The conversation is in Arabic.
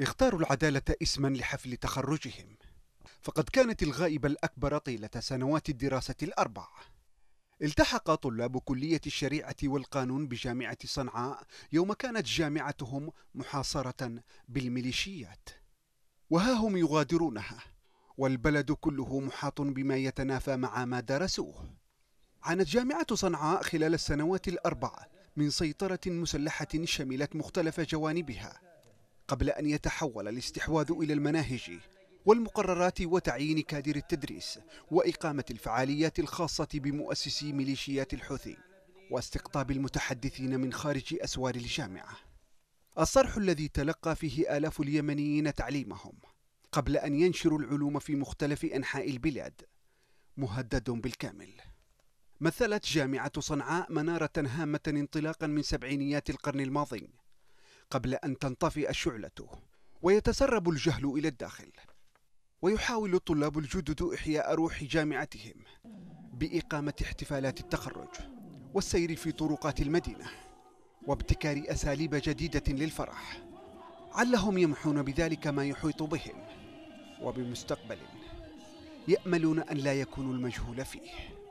اختاروا العدالة اسما لحفل تخرجهم فقد كانت الغائبة الأكبر طيلة سنوات الدراسة الأربع التحق طلاب كلية الشريعة والقانون بجامعة صنعاء يوم كانت جامعتهم محاصرة بالميليشيات وها هم يغادرونها والبلد كله محاط بما يتنافى مع ما درسوه عانت جامعة صنعاء خلال السنوات الأربع من سيطرة مسلحة شملت مختلف جوانبها قبل أن يتحول الاستحواذ إلى المناهج والمقررات وتعيين كادر التدريس وإقامة الفعاليات الخاصة بمؤسسي ميليشيات الحوثي واستقطاب المتحدثين من خارج أسوار الجامعة الصرح الذي تلقى فيه آلاف اليمنيين تعليمهم قبل أن ينشروا العلوم في مختلف أنحاء البلاد مهدد بالكامل مثلت جامعة صنعاء منارة هامة انطلاقا من سبعينيات القرن الماضي قبل أن تنطفئ الشعلة ويتسرب الجهل إلى الداخل ويحاول الطلاب الجدد إحياء روح جامعتهم بإقامة احتفالات التخرج والسير في طرقات المدينة وابتكار أساليب جديدة للفرح علهم يمحون بذلك ما يحيط بهم وبمستقبل يأملون أن لا يكون المجهول فيه